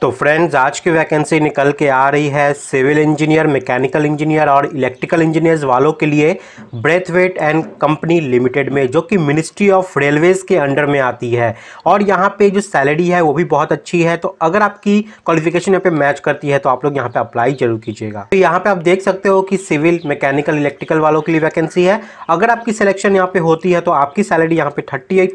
तो फ्रेंड्स आज की वैकेंसी निकल के आ रही है सिविल इंजीनियर मैकेनिकल इंजीनियर और इलेक्ट्रिकल इंजीनियर्स वालों के लिए ब्रेथवेट एंड कंपनी लिमिटेड में जो कि मिनिस्ट्री ऑफ रेलवेज़ के अंडर में आती है और यहाँ पे जो सैलरी है वो भी बहुत अच्छी है तो अगर आपकी क्वालिफिकेशन यहाँ पे मैच करती है तो आप लोग यहाँ पे अप्लाई जरूर कीजिएगा तो यहाँ पे आप देख सकते हो कि सिविल मैकेनिकल इलेक्ट्रिकल वालों के लिए वैकेंसी है अगर आपकी सिलेक्शन यहाँ पे होती है तो आपकी सैलरी यहाँ पे थर्टी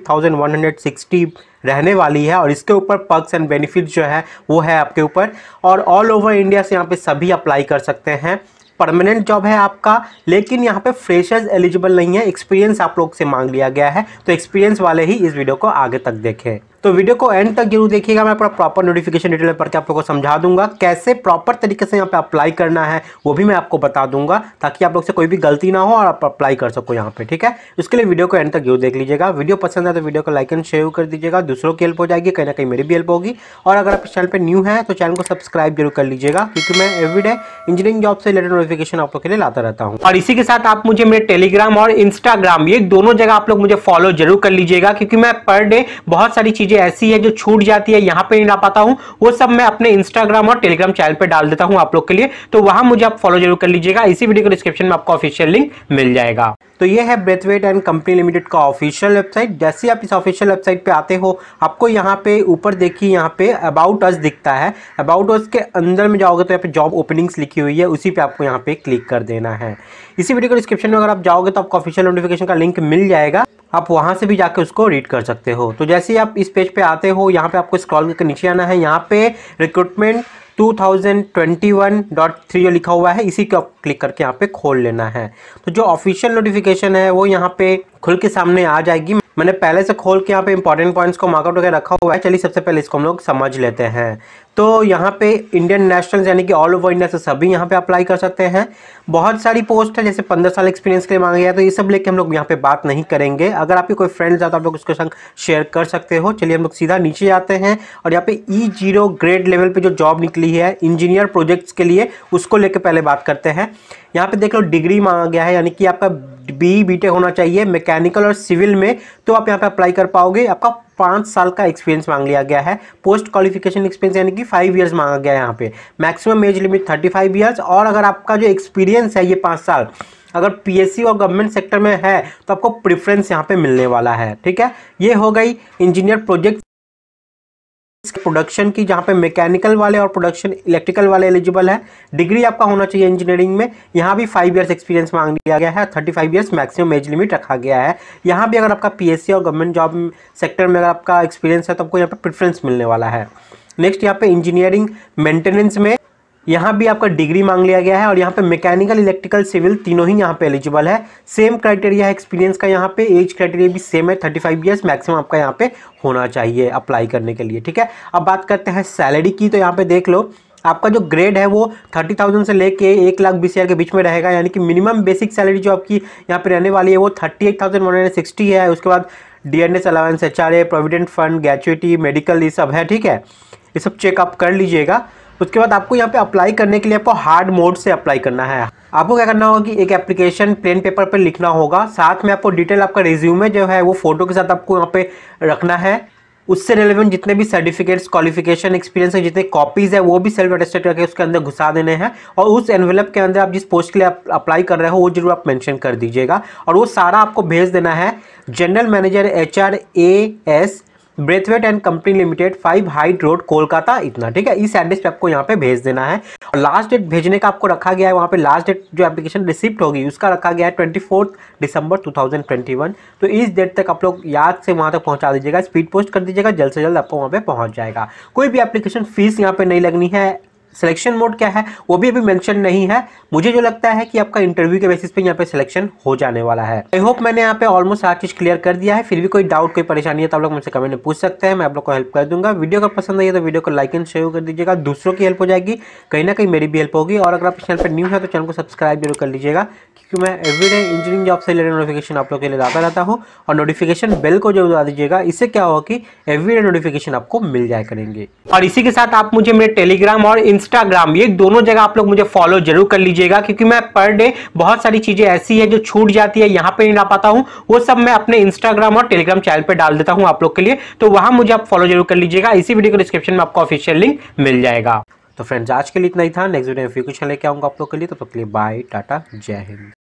रहने वाली है और इसके ऊपर पर्क्स एंड बेनिफिट जो है वो है आपके ऊपर और ऑल ओवर इंडिया से यहाँ पे सभी अप्लाई कर सकते हैं परमानेंट जॉब है आपका लेकिन यहाँ पे फ्रेशर्स एलिजिबल नहीं है एक्सपीरियंस आप लोग से मांग लिया गया है तो एक्सपीरियंस वाले ही इस वीडियो को आगे तक देखें तो वीडियो को एंड तक जरूर देखिएगा मैं पूरा प्रॉपर नोटिफिकेशन डिटेल पर आप लोगों को समझा दूंगा कैसे प्रॉपर तरीके से यहाँ पे अप्लाई करना है वो भी मैं आपको बता दूंगा ताकि आप लोग से कोई भी गलती ना हो और आप अप्लाई कर सको यहाँ पे ठीक है उसके लिए वीडियो को एंड तक जरूर देख लीजिएगा वीडियो पसंद है तो वीडियो को लाइक एंड शेयर कर दीजिएगा दूसरों की हेल्प हो जाएगी कहीं ना कहीं मेरी भी हेल्प होगी और अगर आप चैनल पर न्यू है तो चैनल को सब्सक्राइब जरूर कर लीजिएगा क्योंकि मैं एवरीडे इंजीनियरिंग जॉब से रिलेटेड नोटिफिकेशन आप लोग के लिए लाता रहता हूँ और इसी के साथ आप मुझे मेरे टेलीग्राम और इंस्टाग्राम ये दोनों जगह आप लोग मुझे फॉलो जरूर कर लीजिएगा क्योंकि मैं पर डे बहुत सारी चीज़ें चीज़ें ऐसी है जो छूट जाती है यहां पर नहीं ला पाता हूं वो सब मैं अपने इंस्टाग्राम और टेलीग्राम चैनल पर डाल देता हूं आप लोग के लिए तो वहां मुझे आप फॉलो जरूर कर लीजिएगा इसी वीडियो को डिस्क्रिप्शन में आपको ऑफिशियल लिंक मिल जाएगा तो ये है ब्रेथवेट एंड कंपनी लिमिटेड का ऑफिशियल वेबसाइट जैसे आप इस ऑफिशियल वेबसाइट पे आते हो आपको यहाँ पे ऊपर देखिए यहाँ पे अबाउट अस दिखता है अबाउट अस के अंदर में जाओगे तो यहाँ पे जॉब ओपनिंग्स लिखी हुई है उसी पे आपको यहाँ पे क्लिक कर देना है इसी वीडियो को डिस्क्रिप्शन में अगर आप जाओगे तो आपको ऑफिशियल नोटिफिकेशन का लिंक मिल जाएगा आप वहाँ से भी जाके उसको रीड कर सकते हो तो जैसे ही आप इस पेज पे आते हो यहाँ पे आपको स्क्रॉल करके नीचे आना है यहाँ पे रिक्रूटमेंट 2021.3 जो लिखा हुआ है इसी को क्लिक करके यहाँ पे खोल लेना है तो जो ऑफिशियल नोटिफिकेशन है वो यहाँ पे खुल के सामने आ जाएगी मैंने पहले से खोल के यहाँ पे इंपॉर्टेंट पॉइंट्स को मार्कआउट वगैरह रखा हुआ है चलिए सबसे पहले इसको हम लोग समझ लेते हैं तो यहाँ पे इंडियन नेशनल यानी कि ऑल ओवर इंडिया से सभी यहाँ पे अप्लाई कर सकते हैं बहुत सारी पोस्ट है जैसे पंद्रह साल एक्सपीरियंस के लिए मांगा गया तो ये सब लेके हम लोग यहाँ पे बात नहीं करेंगे अगर आपके कोई फ्रेंड्स जाता तो आप लोग उसके संग शेयर कर सकते हो चलिए हम लोग सीधा नीचे जाते हैं और यहाँ पे ई जीरो ग्रेड लेवल पर जो जॉब निकली है इंजीनियर प्रोजेक्ट्स के लिए उसको लेकर पहले बात करते हैं यहाँ पे देख लो डिग्री मांगा गया है यानी कि आपका बी बी होना चाहिए मैकेनिकल और सिविल में तो आप यहाँ पे अप्लाई कर पाओगे आपका पाँच साल का एक्सपीरियंस मांग लिया गया है पोस्ट क्वालिफिकेशन एक्सपीरियंस यानी कि फाइव ईयर्स मांगा गया है यहाँ पे maximum age limit thirty five years और अगर आपका जो एक्सपीरियंस है ये पाँच साल अगर पीएससी और गवर्नमेंट सेक्टर में है तो आपको प्रिफ्रेंस यहाँ पे मिलने वाला है ठीक है ये हो गई इंजीनियर प्रोजेक्ट प्रोडक्शन की जहाँ पे मैकेनिकल वाले और प्रोडक्शन इलेक्ट्रिकल वाले एलिजिबल है डिग्री आपका होना चाहिए इंजीनियरिंग में यहाँ भी फाइव इयर्स एक्सपीरियंस मांग लिया गया है thirty five years maximum age limit रखा गया है यहाँ भी अगर आपका पीएससी और गवर्नमेंट जॉब सेक्टर में अगर आपका एक्सपीरियंस है तो आपको यहाँ पर प्रेफरेंस मिलने वाला है नेक्स्ट यहाँ पे इंजीनियरिंग मेंटेनेंस में यहाँ भी आपका डिग्री मांग लिया गया है और यहाँ पे मैकेनिकल इलेक्ट्रिकल सिविल तीनों ही यहाँ पे एलिजिबल है सेम क्राइटेरिया है एक्सपीरियंस का यहाँ पे एज क्राइटेरिया भी सेम है थर्टी फाइव ईयर्स मैक्सिमम आपका यहाँ पे होना चाहिए अप्लाई करने के लिए ठीक है अब बात करते हैं सैलरी की तो यहाँ पे देख लो आपका जो ग्रेड है वो थर्टी थाउजेंड से लेके एक लाख बीस हज़ार के बीच में रहेगा यानी कि मिनिमम बेसिक सैलरी जो आपकी यहाँ पे रहने वाली है वो thirty eight thousand one hundred sixty है उसके बाद D N S allowance H R A provident fund gratuity medical ये सब है ठीक है ये सब चेकअप कर लीजिएगा उसके बाद आपको यहाँ पे अप्लाई करने के लिए आपको हार्ड मोड से अप्लाई करना है आपको क्या करना होगा कि एक एप्लीकेशन प्लेन पेपर पर लिखना होगा साथ में आपको डिटेल आपका रिज्यूमे जो है वो फोटो के साथ आपको यहाँ पे रखना है उससे रिलेवेंट जितने भी सर्टिफिकेट्स क्वालिफिकेशन एक्सपीरियंस है जितने कॉपीज़ है वो भी सेल्फ अटेस्टेड करके उसके अंदर घुसा देने हैं और उस एनवेलप के अंदर आप जिस पोस्ट के लिए आप अप्लाई कर रहे हो वो जरूर आप मेंशन कर दीजिएगा और वो सारा आपको भेज देना है general manager H R A S Braithwaite and company limited five Hide Road Kolkata इतना ठीक है इस एड्रेस पे आपको यहाँ पे भेज देना है और लास्ट डेट भेजने का आपको रखा गया है वहाँ पे लास्ट डेट जो एप्लीकेशन रिसिप्ट होगी उसका रखा गया है twenty fourth December two thousand twenty one तो इस डेट तक आप लोग याद से वहाँ तक पहुँचा दीजिएगा स्पीड पोस्ट कर दीजिएगा जल्द से जल्द आपको वहाँ पर पहुँच जाएगा कोई भी एप्लीकेशन फीस यहाँ पर नहीं लगनी है सिलेक्शन मोड क्या है वो भी अभी मेंशन नहीं है मुझे जो लगता है कि आपका इंटरव्यू के बेसिस पे यहाँ पे सिलेक्शन हो जाने वाला है आई होप मैंने यहाँ पे ऑलमोस्ट हर चीज़ क्लियर कर दिया है फिर भी कोई डाउट कोई परेशानी है तो आप लोग मुझसे कमेंट में पूछ सकते हैं मैं आप लोग को हेल्प कर दूंगा वीडियो अगर पसंद आई तो वीडियो को लाइक एंड शेयर कर दीजिएगा दूसरों की हेल्प हो जाएगी कहीं ना कहीं मेरी भी हेल्प होगी और अगर आप चैनल पर न्यू है तो चैनल को सब्सक्राइब जरूर कर लीजिएगा क्योंकि मैं एवरीडे इंजीनियरिंग जॉब से रिलेटेड नोटिफिकेशन आप लोग के लिए लाता रहता हूँ और नोटिफिकेशन बेल को जरूर दबा दीजिएगा इससे क्या होगा कि एवरीडे नोटिफिकेशन आपको मिल जाए करेंगे और इसी के साथ आप मुझे मेरे टेलीग्राम और इन इंस्टाग्राम ये दोनों जगह आप लोग मुझे फॉलो जरूर कर लीजिएगा क्योंकि मैं पर डे बहुत सारी चीजें ऐसी है जो छूट जाती है यहाँ पे नहीं ला पाता हूँ वो सब मैं अपने इंस्टाग्राम और टेलीग्राम चैनल पर डाल देता हूँ आप लोग के लिए तो वहां मुझे आप फॉलो जरूर कर लीजिएगा इसी वीडियो को डिस्क्रिप्शन में आपको ऑफिशियल लिंक मिल जाएगा तो फ्रेंड्स आज के लिए इतना ही था नेक्स्ट वीडियो में फिर कुछ लेके आऊंगा आप लोग के लिए तो, तो के लिए बाय टाटा जय हिंद